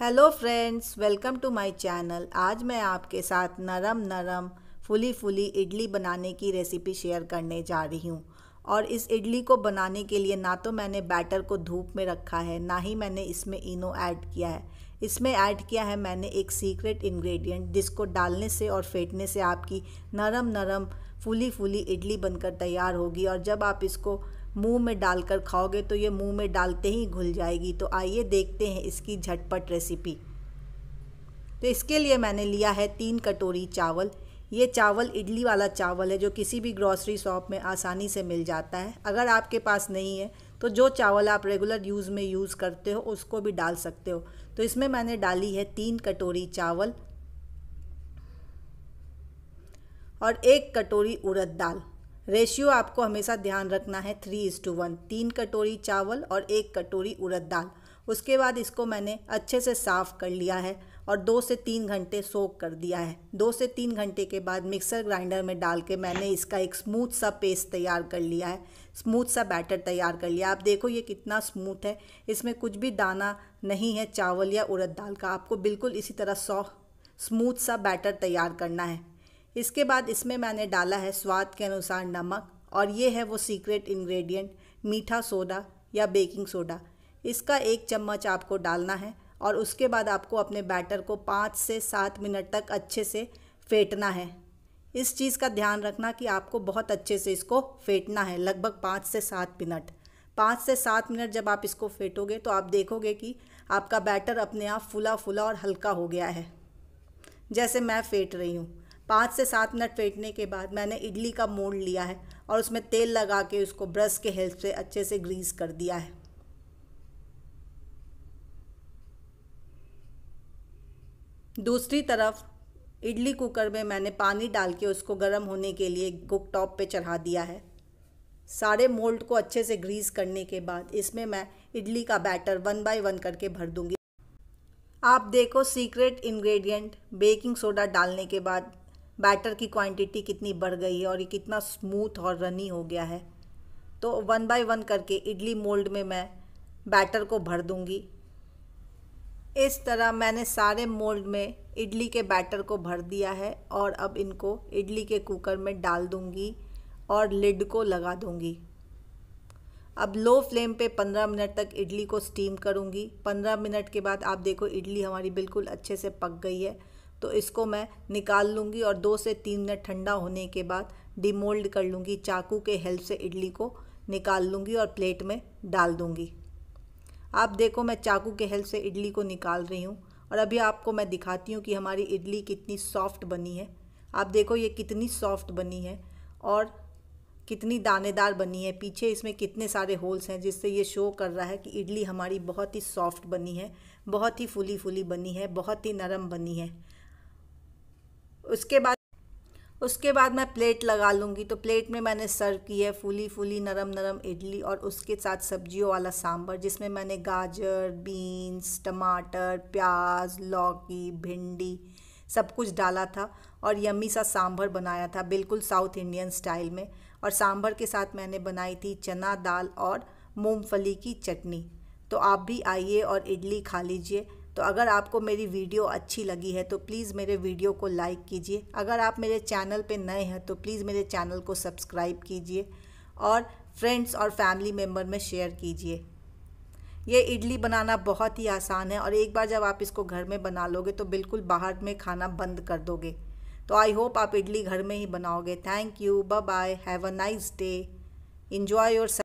hello friends welcome to my channel आज मैं आपके साथ नरम नरम फुली फुली इडली बनाने की रेसिपी शेयर करने जा रही हूँ और इस इडली को बनाने के लिए ना तो मैंने बैटर को धूप में रखा है ना ही मैंने इसमें इनो ऐड किया है इसमें ऐड किया है मैंने एक सीक्रेट इंग्रेडिएंट जिसको डालने से और फेंटने से आपकी नरम नरम फूली फूली इडली बनकर तैयार होगी और जब आप इसको मुंह में डालकर खाओगे तो ये मुंह में डालते ही घुल जाएगी तो आइए देखते हैं इसकी झटपट रेसिपी तो इसके लिए मैंने लिया है तीन कटोरी चावल ये चावल इडली वाला चावल है जो किसी भी ग्रॉसरी शॉप में आसानी से मिल जाता है अगर आपके पास नहीं है तो जो चावल आप रेगुलर यूज़ में यूज़ करते हो उसको भी डाल सकते हो तो इसमें मैंने डाली है तीन कटोरी चावल और एक कटोरी उड़द दाल रेशियो आपको हमेशा ध्यान रखना है थ्री इज टू वन तीन कटोरी चावल और एक कटोरी उड़द दाल उसके बाद इसको मैंने अच्छे से साफ़ कर लिया है और दो से तीन घंटे सोक कर दिया है दो से तीन घंटे के बाद मिक्सर ग्राइंडर में डाल के मैंने इसका एक स्मूथ सा पेस्ट तैयार कर लिया है स्मूथ सा बैटर तैयार कर लिया आप देखो ये कितना स्मूथ है इसमें कुछ भी दाना नहीं है चावल या उड़द दाल का आपको बिल्कुल इसी तरह सॉ स्मूथ सा बैटर तैयार करना है इसके बाद इसमें मैंने डाला है स्वाद के अनुसार नमक और ये है वो सीक्रेट इंग्रेडिएंट मीठा सोडा या बेकिंग सोडा इसका एक चम्मच आपको डालना है और उसके बाद आपको अपने बैटर को पाँच से सात मिनट तक अच्छे से फेंटना है इस चीज़ का ध्यान रखना कि आपको बहुत अच्छे से इसको फेंटना है लगभग पाँच से सात मिनट पाँच से सात मिनट जब आप इसको फेंटोगे तो आप देखोगे कि आपका बैटर अपने आप फुला फुला और हल्का हो गया है जैसे मैं फेंट रही हूँ पाँच से सात मिनट फेंटने के बाद मैंने इडली का मोड़ लिया है और उसमें तेल लगा के उसको ब्रश के हेल्प से अच्छे से ग्रीस कर दिया है दूसरी तरफ इडली कुकर में मैंने पानी डाल के उसको गर्म होने के लिए कुक टॉप पर चढ़ा दिया है सारे मोल्ड को अच्छे से ग्रीस करने के बाद इसमें मैं इडली का बैटर वन बाय वन करके भर दूंगी आप देखो सीक्रेट इंग्रेडिएंट बेकिंग सोडा डालने के बाद बैटर की क्वांटिटी कितनी बढ़ गई है और ये कितना स्मूथ और रनी हो गया है तो वन बाय वन करके इडली मोल्ड में मैं बैटर को भर दूंगी इस तरह मैंने सारे मोल्ड में इडली के बैटर को भर दिया है और अब इनको इडली के कुकर में डाल दूंगी और लिड को लगा दूंगी अब लो फ्लेम पे 15 मिनट तक इडली को स्टीम करूंगी 15 मिनट के बाद आप देखो इडली हमारी बिल्कुल अच्छे से पक गई है तो इसको मैं निकाल लूँगी और दो से तीन मिनट ठंडा होने के बाद डिमोल्ड कर लूँगी चाकू के हेल्प से इडली को निकाल लूँगी और प्लेट में डाल दूँगी आप देखो मैं चाकू के हेल्प से इडली को निकाल रही हूँ और अभी आपको मैं दिखाती हूँ कि हमारी इडली कितनी सॉफ्ट बनी है आप देखो ये कितनी सॉफ्ट बनी है और कितनी दानेदार बनी है पीछे इसमें कितने सारे होल्स हैं जिससे ये शो कर रहा है कि इडली हमारी बहुत ही सॉफ्ट बनी है बहुत ही फूली फूली बनी है बहुत ही नरम बनी है उसके बाद उसके बाद मैं प्लेट लगा लूँगी तो प्लेट में मैंने सर्व की है फूली फूली नरम नरम इडली और उसके साथ सब्जियों वाला सांभर जिसमें मैंने गाजर बीन्स टमाटर प्याज लौकी भिंडी सब कुछ डाला था और यम्मी सा सांभर बनाया था बिल्कुल साउथ इंडियन स्टाइल में और सांभर के साथ मैंने बनाई थी चना दाल और मूंगफली की चटनी तो आप भी आइए और इडली खा लीजिए तो अगर आपको मेरी वीडियो अच्छी लगी है तो प्लीज़ मेरे वीडियो को लाइक कीजिए अगर आप मेरे चैनल पे नए हैं तो प्लीज़ मेरे चैनल को सब्सक्राइब कीजिए और फ्रेंड्स और फैमिली मेम्बर में शेयर कीजिए ये इडली बनाना बहुत ही आसान है और एक बार जब आप इसको घर में बना लोगे तो बिल्कुल बाहर में खाना बंद कर दोगे तो आई होप आप इडली घर में ही बनाओगे thank you bye bye have a nice day enjoy your